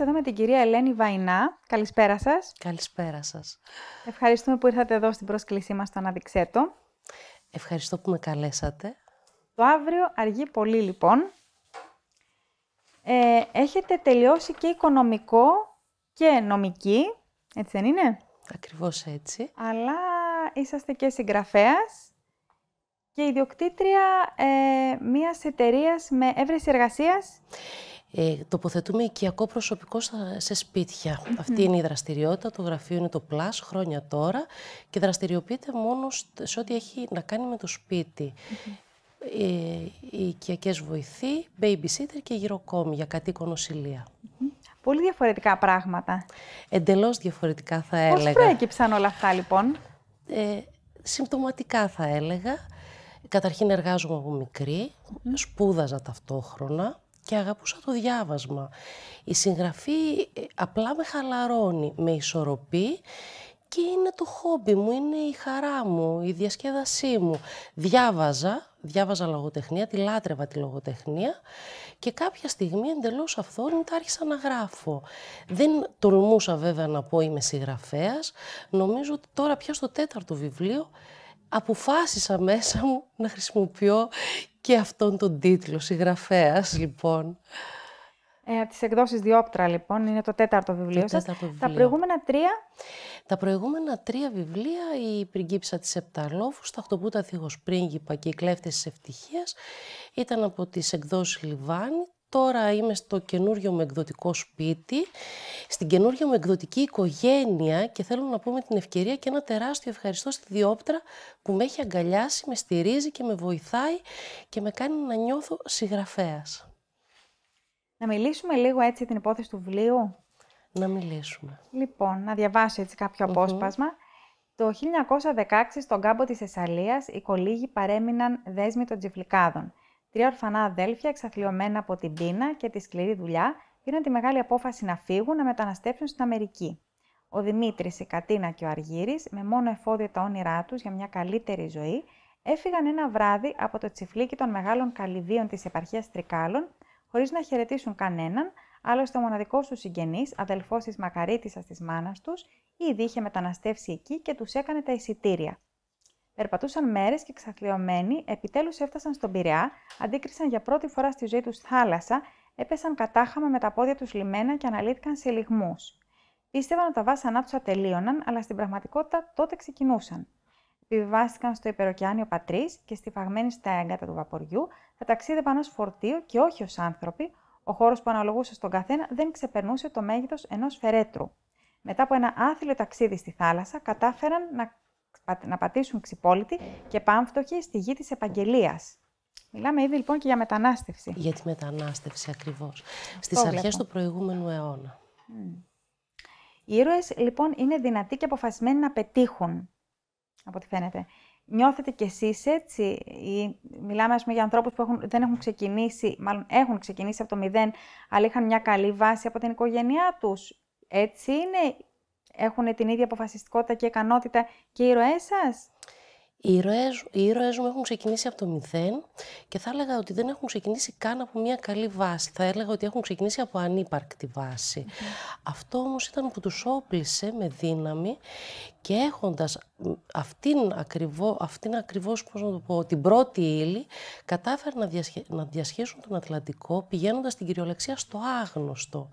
Είμαστε εδώ με την κυρία Ελένη Βαϊνά. Καλησπέρα σας. Καλησπέρα σας. Ευχαριστούμε που ήρθατε εδώ στην πρόσκλησή μας στο Αναδειξέτο. Ευχαριστώ που με καλέσατε. Το αύριο αργεί πολύ, λοιπόν. Ε, έχετε τελειώσει και οικονομικό και νομική, έτσι δεν είναι? Ακριβώς έτσι. Αλλά είσαστε και συγγραφέας και ιδιοκτήτρια ε, μιας εταιρείας με έβρεση εργασίας. Ε, τοποθετούμε οικιακό προσωπικό σε σπίτια. Αυτή είναι η δραστηριότητα. Το γραφείο είναι το Plus χρόνια τώρα και δραστηριοποιείται μόνο σε ό,τι έχει να κάνει με το σπίτι. Mm -hmm. ε, οικιακές βοηθοί, babysitter και γυροκόμοι για κατοίκο νοσηλεία. Πολύ διαφορετικά πράγματα. Εντελώς διαφορετικά θα έλεγα. Πώς προέκυψαν όλα αυτά λοιπόν. Ε, συμπτωματικά θα έλεγα. Καταρχήν εργάζομαι από μικρή, σπούδαζα ταυτόχρονα και αγαπούσα το διάβασμα. Η συγγραφή ε, απλά με χαλαρώνει, με ισορροπεί και είναι το χόμπι μου, είναι η χαρά μου, η διασκέδασή μου. Διάβαζα, διάβαζα λογοτεχνία, τη λάτρευα τη λογοτεχνία και κάποια στιγμή εντελώς αυθόρμητα άρχισα να γράφω. Δεν τολμούσα βέβαια να πω είμαι συγγραφέας. Νομίζω ότι τώρα πια στο τέταρτο βιβλίο αποφάσισα μέσα μου να χρησιμοποιώ και αυτόν τον τίτλο, συγγραφέας, λοιπόν. Ε, από τις εκδόσεις Διόπτρα, λοιπόν, είναι το τέταρτο βιβλίο το σας. Τα προηγούμενα τρία... Τα προηγούμενα τρία βιβλία, η πριγκίψα της Επταλόφους, τα χτωπούτα θύγος πρίγκιπα και η κλέφτες της ευτυχίας, ήταν από τις εκδόσεις Λιβάνη, Τώρα είμαι στο καινούριο μου εκδοτικό σπίτι, στην καινούργια μου εκδοτική οικογένεια και θέλω να πω με την ευκαιρία και ένα τεράστιο ευχαριστώ στη Διόπτρα που με έχει αγκαλιάσει, με στηρίζει και με βοηθάει και με κάνει να νιώθω συγγραφέας. Να μιλήσουμε λίγο έτσι την υπόθεση του βιβλίου. Να μιλήσουμε. Λοιπόν, να διαβάσω έτσι απόσπασμα. Το 1916 στον κάμπο της Θεσσαλίας οι κολύγοι παρέμειναν δέσμοι των τσιφλικάδων. Τρία ορφανά αδέλφια, εξαθλειωμένα από την πείνα και τη σκληρή δουλειά, πήραν τη μεγάλη απόφαση να φύγουν, να μεταναστεύσουν στην Αμερική. Ο Δημήτρης, η Κατίνα και ο Αργύρι, με μόνο εφόδιο τα όνειρά τους για μια καλύτερη ζωή, έφυγαν ένα βράδυ από το τσιφλίκι των μεγάλων καλυβίων της επαρχίας Τρικάλων, χωρίς να χαιρετήσουν κανέναν, άλλωστε ο μοναδικό τους συγγενής, αδελφός της Μακαρίτησα της μάνας τους, ήδη είχε μεταναστεύσει εκεί και τους έκανε τα εισιτήρια. Ερπατούσαν μέρες και ξαθλειωμένοι, επιτέλους έφτασαν στον Πειραιά, αντίκρισαν για πρώτη φορά στη ζωή τους θάλασσα, έπεσαν κατάχαμα με τα πόδια τους λιμένα και αναλύθηκαν σε λιγμούς. Πίστευαν ότι τα βάσανά τους ατελείωναν, αλλά στην πραγματικότητα τότε ξεκινούσαν. Επιβιβάστηκαν στο υπεροκιάνιο Πατρίς και στη φαγμένη στα έγκατα του βαποριού, θα ταξίδευαν ως φορτίο και όχι ως άνθρωποι, ο χώρος που αναλογούσε στον καθένα δεν ξεπερνούσε το μέγεθος ενός φερέτρου. Μετά από ένα άθλιο ταξίδι στη θάλασσα, κατάφεραν να να πατήσουν ξυπόλοιτοι και πάμφτωχοι στη γη της επαγγελίας. Μιλάμε ήδη λοιπόν και για μετανάστευση. Για τη μετανάστευση ακριβώς. Στι Στις αρχές του προηγούμενου αιώνα. Οι ήρωες λοιπόν είναι δυνατοί και αποφασισμένοι να πετύχουν, από ό,τι φαίνεται. Νιώθετε κι εσείς έτσι, ή μιλάμε ας πούμε για ανθρώπους που έχουν, δεν έχουν ξεκινήσει, μάλλον έχουν ξεκινήσει από το μηδέν, αλλά είχαν μια καλή βάση από την οικογένειά τους. Έτσι είναι έχουν την ίδια αποφασιστικότητα και ικανότητα και οι ηρωές σας. Οι ήρωες, μου έχουν ξεκινήσει από το μηδέν και θα έλεγα ότι δεν έχουν ξεκινήσει καν από μια καλή βάση. Θα έλεγα ότι έχουν ξεκινήσει από ανύπαρκτη Αυτό όμως ήταν που τους όπλησε με δύναμη και έχοντας αυτήν, ακριβώ, αυτήν ακριβώς, πώς να το πω, την πρώτη ύλη, κατάφεραν να, διασχε, να διασχίσουν τον Ατλαντικό πηγαίνοντας την κυριολεξία στο αγνωστο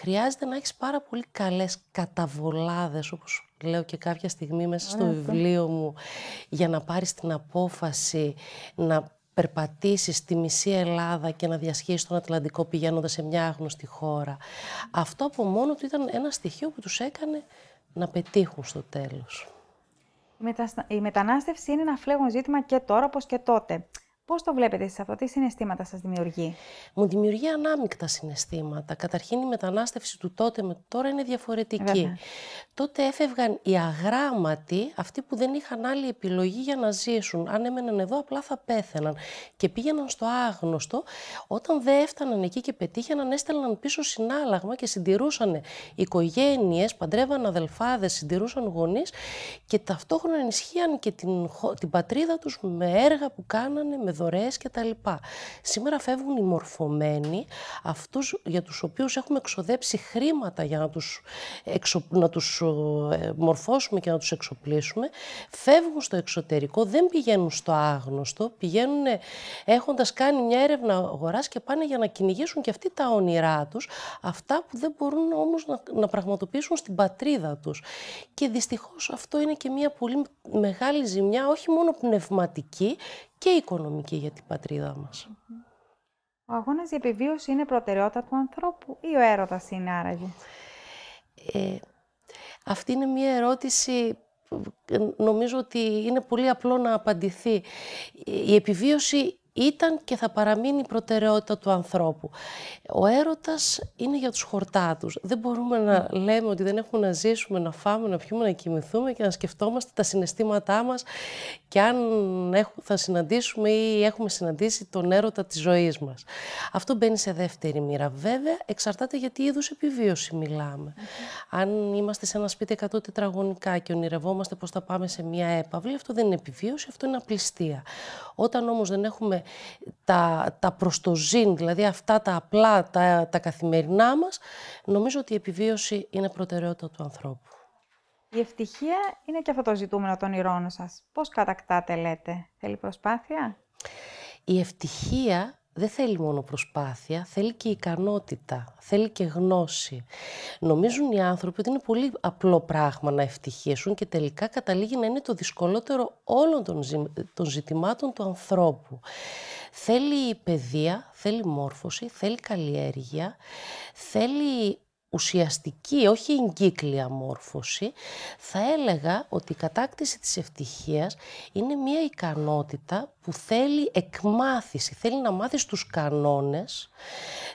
χρειάζεται να έχεις πάρα πολύ καλές καταβολάδες, όπως λέω και κάποια στιγμή μέσα στο βιβλίο μου, για να πάρεις την απόφαση να περπατήσεις τη μισή Ελλάδα και να διασχίσεις τον Ατλαντικό πηγαίνοντας σε μια άγνωστη χώρα. Αυτό από μόνο του ήταν ένα στοιχείο που τους έκανε να πετύχουν στο τέλος. Η μετανάστευση είναι ένα φλέγον ζήτημα και τώρα όπως και τότε. Πώς το βλέπετε εσείς αυτό, τι συναισθήματα σας δημιουργεί, Μου δημιουργεί ανάμεικτα συναισθήματα. Καταρχήν η μετανάστευση του τότε με τώρα είναι διαφορετική. Τότε έφευγαν οι αγράμματοι, αυτοί που δεν είχαν άλλη επιλογή για να ζήσουν. Αν έμεναν εδώ, απλά θα πέθαιναν. Και πήγαιναν στο άγνωστο. Όταν δεν έφταναν εκεί και πετύχαιναν, έστελναν πίσω συνάλλαγμα και συντηρούσαν οικογένειες, παντρεύαν αδελφάδες, συντηρούσαν γονείς και ταυτόχρονα ενισχύαν και την, την πατρίδα τους με έργα που κάνανε, με δωρεές λοιπά. Σήμερα φεύγουν οι μορφωμένοι, αυτούς για τους οποίους έχουμε εξοδέψει χρήματα για να τους, να τους ε, μορφώσουμε και να τους εξοπλίσουμε, φεύγουν στο εξωτερικό, δεν πηγαίνουν στο άγνωστο, πηγαίνουν ε, έχοντας κάνει μια έρευνα αγοράς και πάνε για να κυνηγήσουν και αυτοί τα όνειρά τους, αυτά που δεν μπορούν όμως να, να πραγματοποιήσουν στην πατρίδα τους. Και δυστυχώς αυτό είναι και μια πολύ μεγάλη ζημιά, όχι μόνο πνευματική και οικονομική για την πατρίδα μας. Ο αγώνας για επιβίωση είναι προτεραιότητα του ανθρώπου ή ο έρωτας είναι άραγε. Ε, αυτή είναι μια ερώτηση νομίζω ότι είναι πολύ απλό να απαντηθεί. Η επιβίωση ήταν και θα παραμείνει η προτεραιότητα του ανθρώπου. Ο έρωτας είναι για τους χορτάτους. Δεν μπορούμε να λέμε ότι δεν έχουμε να ζήσουμε, να φάμε, να πιούμε, να κοιμηθούμε και να σκεφτόμαστε τα συναισθήματά μας και αν θα συναντήσουμε ή έχουμε συναντήσει τον έρωτα της ζωής μας. Αυτό μπαίνει σε δεύτερη μοίρα. Βέβαια, εξαρτάται για τι είδους επιβίωση μιλάμε. Αν είμαστε σε ένα σπίτι 100 τετραγωνικά και ονειρευόμαστε πώς θα πάμε σε μια έπαυλη, αυτό δεν είναι επιβίωση, αυτό είναι απληστία. Όταν όμως δεν έχουμε τα, τα προς το δηλαδή αυτά τα απλά, τα, τα καθημερινά μας, νομίζω ότι η επιβίωση είναι προτεραιότητα του ανθρώπου. Η ευτυχία είναι και αυτό το ζητούμενο των ηρών σας. Πώς κατακτάτε, λέτε. Θέλει προσπάθεια. Η ευτυχία δεν θέλει μόνο προσπάθεια, θέλει και ικανότητα, θέλει και γνώση. Νομίζουν οι άνθρωποι ότι είναι πολύ απλό πράγμα να ευτυχίσουν και τελικά καταλήγει να είναι το δυσκολότερο όλων των, των ζητημάτων του ανθρώπου. Θέλει παιδεία, θέλει μόρφωση, θέλει καλλιέργεια, θέλει ουσιαστική, όχι εγκύκλια μόρφωση, θα έλεγα ότι η κατάκτηση της ευτυχίας είναι μια ικανότητα που θέλει εκμάθηση, θέλει να μάθεις τους κανόνες,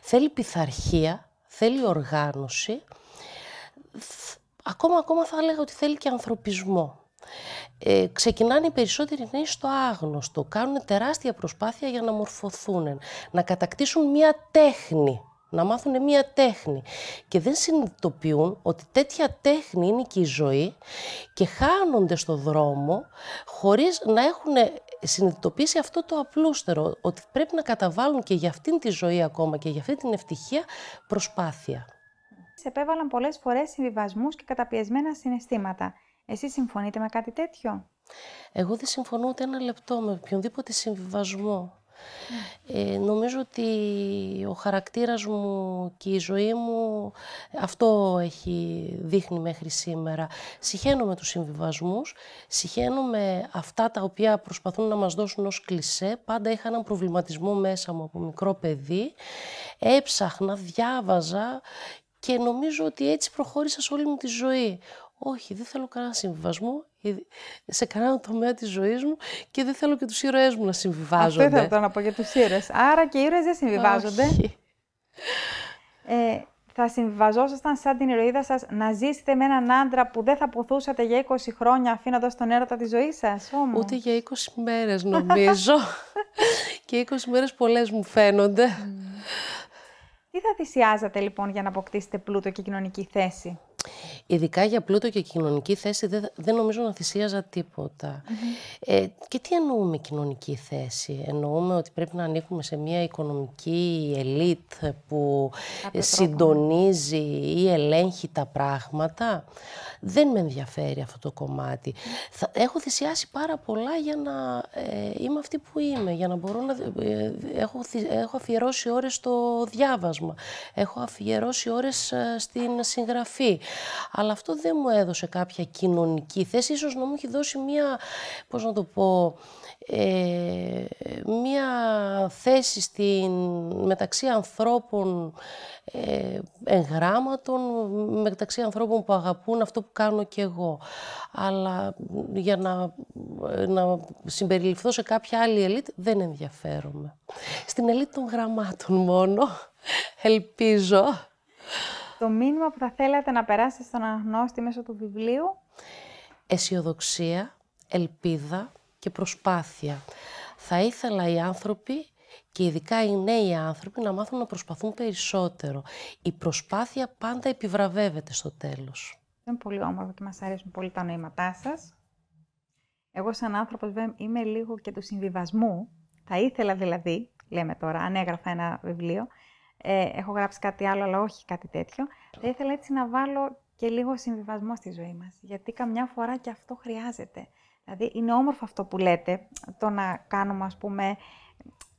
θέλει πειθαρχία, θέλει οργάνωση, ακόμα, ακόμα θα έλεγα ότι θέλει και ανθρωπισμό. Ε, ξεκινάνε οι περισσότεροι νέοι στο άγνωστο, κάνουν τεράστια προσπάθεια για να μορφωθούν, να κατακτήσουν μια τέχνη να μάθουν μία τέχνη. Και δεν συνειδητοποιούν ότι τέτοια τέχνη είναι και η ζωή και χάνονται στο δρόμο χωρίς να έχουν συνειδητοποιήσει αυτό το απλούστερο, ότι πρέπει να καταβάλουν και για αυτήν τη ζωή ακόμα και για αυτή την ευτυχία προσπάθεια. Σε επέβαλαν πολλές φορές συμβιβασμούς και καταπιεσμένα συναισθήματα. Εσύ συμφωνείτε με κάτι τέτοιο? Εγώ δεν συμφωνώ ούτε ένα λεπτό με οποιονδήποτε συμβιβασμό. Ε, νομίζω ότι ο χαρακτήρας μου και η ζωή μου αυτό έχει δείχνει μέχρι σήμερα. Συχαίνομαι με τους συμβιβασμούς, συχαίνω αυτά τα οποία προσπαθούν να μας δώσουν ως κλισέ. Πάντα είχα έναν προβληματισμό μέσα μου από μικρό παιδί. Έψαχνα, διάβαζα και νομίζω ότι έτσι προχώρησα σε όλη μου τη ζωή. Όχι, δεν θέλω κανένα συμβιβασμό, σε κανέναν τομέα της ζωής μου και δεν θέλω και τους ήρωές μου να συμβιβάζονται. Αυτό ήθελα να πω για τους ήρωες. Άρα και οι ήρωες δεν συμβιβάζονται. Όχι. Ε, θα συμβιβαζόσασταν σαν την ηρωίδα σας να ζήσετε με έναν άντρα που δεν θα ποθούσατε για 20 χρόνια αφήνοντας τον έρωτα τη ζωή σας, Ούτε για 20 μέρες, νομίζω. και 20 μέρες πολλές μου φαίνονται. Mm. Τι θα θυσιάζατε λοιπόν για να αποκτήσετε πλούτο και κοινωνική θέση. Ειδικά για πλούτο και κοινωνική θέση δεν, νομίζω να θυσίαζα ε, και τι εννοούμε κοινωνική θέση. Εννοούμε ότι πρέπει να ανήκουμε σε μια οικονομική ελίτ που συντονίζει ή ελέγχει τα πράγματα. Δεν με ενδιαφέρει αυτό το κομματι έχω θυσιάσει πάρα πολλά για να ε, είμαι αυτή που είμαι, για να μπορώ να... Ε, έχω, έχω αφιερώσει ώρες στο διάβασμα, έχω αφιερώσει ώρες στην συγγραφή αλλά αυτό δεν μου έδωσε κάποια κοινωνική θέση, ίσως να μου έχει δώσει μία, πώς να το πω, ε, μία θέση στην, μεταξύ ανθρώπων ε, εγγράμματων, μεταξύ ανθρώπων που αγαπούν αυτό που κάνω και εγώ. Αλλά για να, να συμπεριληφθώ σε κάποια άλλη ελίτ δεν ενδιαφέρομαι. Στην ελίτ των γραμμάτων μόνο, ελπίζω. Το μήνυμα που θα θέλατε να περάσετε στον αναγνώστη μέσω του βιβλίου. Εσιοδοξία, ελπίδα και προσπάθεια. Θα ήθελα οι άνθρωποι και ειδικά οι νέοι άνθρωποι να μάθουν να προσπαθούν περισσότερο. Η προσπάθεια πάντα επιβραβεύεται στο τέλος. Είναι πολύ όμορφο και μας αρέσουν πολύ τα νοήματά σας. Εγώ σαν άνθρωπος είμαι λίγο και του συμβιβασμού. Θα ήθελα δηλαδή, λέμε τώρα, αν έγραφα ένα βιβλίο, ε, έχω γράψει κάτι άλλο, αλλά όχι κάτι τέτοιο. Θα ήθελα έτσι να βάλω και λίγο συμβιβασμό στη ζωή μας, γιατί καμιά φορά και αυτό χρειάζεται. Δηλαδή, είναι όμορφο αυτό που λέτε, το να κάνουμε, ας πούμε,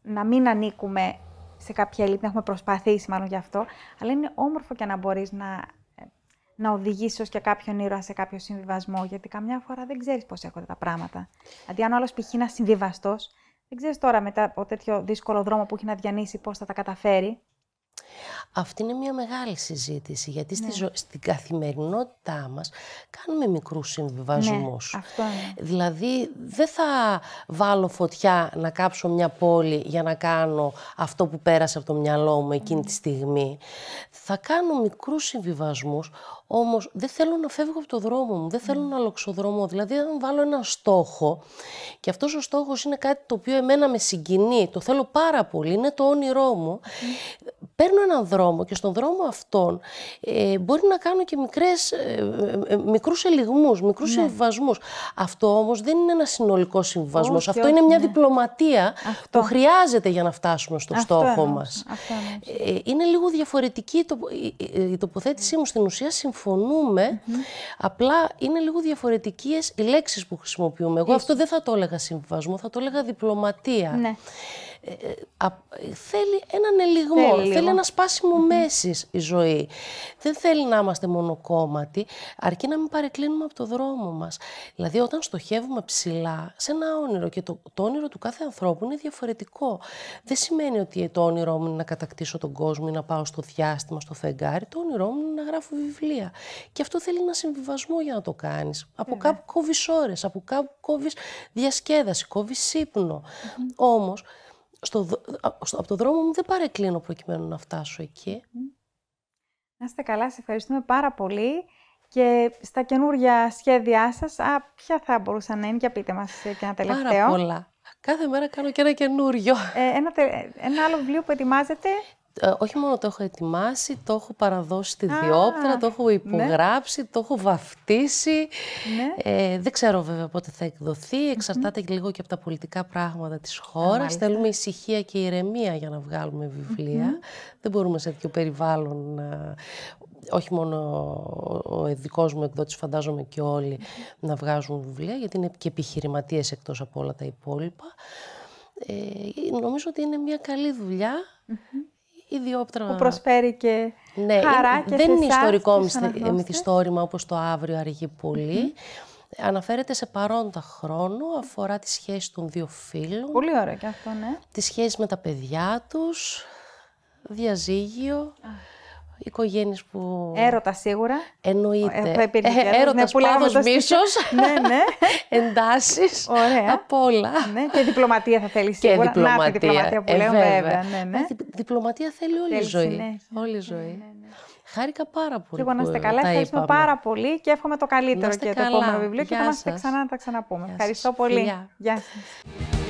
να μην ανήκουμε σε κάποια ελίτ, να έχουμε προσπαθήσει μάλλον γι' αυτό, αλλά είναι όμορφο και να μπορείς να, ε, να οδηγήσεις ως και κάποιον ήρωα σε κάποιο συμβιβασμό, γιατί καμιά φορά δεν ξέρεις πώς έρχονται τα πράγματα. Δηλαδή, αν ο άλλος π.χ. είναι συμβιβαστό, δεν ξέρεις τώρα μετά από τέτοιο δύσκολο δρόμο που έχει να διανύσει πώς θα τα καταφέρει, αυτή είναι μια μεγάλη συζήτηση, γιατί στη ναι. στην καθημερινότητά μας κάνουμε μικρούς συμβιβασμούς. Ναι, αυτό είναι. Δηλαδή, δεν θα βάλω φωτιά να κάψω μια πόλη για να κάνω αυτό που πέρασε από το μυαλό μου εκείνη τη ναι. στιγμή. Θα κάνω μικρούς συμβιβασμούς, όμως δεν θέλω να φεύγω από το δρόμο μου, δεν ναι. θέλω να λοξοδρομώ. Δηλαδή, αν βάλω ένα στόχο, και αυτός ο στόχος είναι κάτι το οποίο εμένα με συγκινεί, το θέλω πάρα πολύ, είναι το όνειρό μου, παίρνω έναν δρόμο και στον δρόμο αυτόν ε, μπορεί να κάνω και μικρές, ε, ε, ε μικρούς ελιγμούς, μικρούς ναι. συμβασμούς. Αυτό όμως δεν είναι ένα συνολικό συμβιβασμό. Αυτό είναι μια ναι. διπλωματία αυτό. που χρειάζεται για να φτάσουμε στο στόχο μα. μας. Ε, είναι λίγο διαφορετική η, τοποθέτησή μου. Στην ουσία συμφωνούμε, απλά είναι λίγο διαφορετικές οι λέξεις που χρησιμοποιούμε. Εγώ αυτό δεν θα το έλεγα συμβασμό, θα το έλεγα διπλωματία. Ναι. Ε, ε, α, ε, θέλει έναν ελιγμό, θέλει, θέλει ένα σπάσιμο mm-hmm. μέσης η ζωή. Δεν θέλει να είμαστε μονοκόμματοι, αρκεί να μην παρεκκλίνουμε από το δρόμο μας. Δηλαδή όταν στοχεύουμε ψηλά σε ένα όνειρο και το, όνειρο του κάθε ανθρώπου είναι διαφορετικό. Δεν σημαίνει ότι το όνειρό μου είναι να κατακτήσω τον κόσμο ή να πάω στο διάστημα, στο φεγγάρι. Το όνειρό μου είναι να γράφω βιβλία. Και αυτό θέλει ένα συμβιβασμό για να το κάνεις. Από ναι. κάπου κόβεις ώρες, από κάπου κόβεις διασκέδαση, κόβεις ύπνο. Όμως, στο, από το δρόμο μου δεν παρεκκλίνω προκειμένου να φτάσω εκεί. Να είστε καλά, σε ευχαριστούμε πάρα πολύ. Και στα καινούργια σχέδιά σας, ποια θα μπορούσαν να είναι, για πείτε μας ε, και ένα τελευταίο. Πάρα πολλά. Κάθε μέρα κάνω και ένα καινούριο. Ε, ένα, ένα άλλο βιβλίο που ετοιμάζετε. Ε, όχι μόνο το έχω ετοιμάσει, το έχω παραδώσει στη διόπτρα, το έχω ναι. υπογράψει, το έχω βαφτίσει. Ναι. Ε, δεν ξέρω βέβαια πότε θα εκδοθεί, εξαρτάται λίγο και από τα πολιτικά πράγματα της χώρας. Θέλουμε ησυχία και ηρεμία για να βγάλουμε Δεν μπορούμε σε τέτοιο περιβάλλον να όχι μόνο ο δικός μου εκδότης, φαντάζομαι και ολοι να βγάζουν βιβλία, γιατί είναι και επιχειρηματίες εκτός από όλα τα υπόλοιπα. Ε, νομίζω ότι είναι μια καλή ιδιόπτρα. Που προσφέρει και ναι, χαρά και Δεν είναι ιστορικό μυθιστόρημα όπως το αυριο αργεί πολύ». πουλή. Αναφέρεται σε παρόντα χρόνο, αφορά τη σχέση των δύο φίλων. Πολύ ωραία και αυτό, ναι. Τη σχέση με τα παιδιά τους, διαζύγιο οικογένειες που... Έρωτα σίγουρα. Εννοείται. Ε, έρωτα, ε, ναι, μίσος, ναι, ναι. εντάσεις, Ωραία. Από όλα. Ναι, και διπλωματία θα θέλεις σίγουρα. Και διπλωματία. Να, διπλωματία που ε, λέω, βέβαια. βέβαια. Ναι, ναι. Δι, διπλωματία θέλει όλη η ζωή. Όλη η ναι, ζωή. Ναι, ναι, Χάρηκα πάρα πολύ. Λοιπόν, να είστε καλά. Ευχαριστούμε πάρα πολύ και εύχομαι το καλύτερο και το επόμενο βιβλίο. Και θα είμαστε ξανά να τα ξαναπούμε. Ευχαριστώ πολύ. Γεια σας.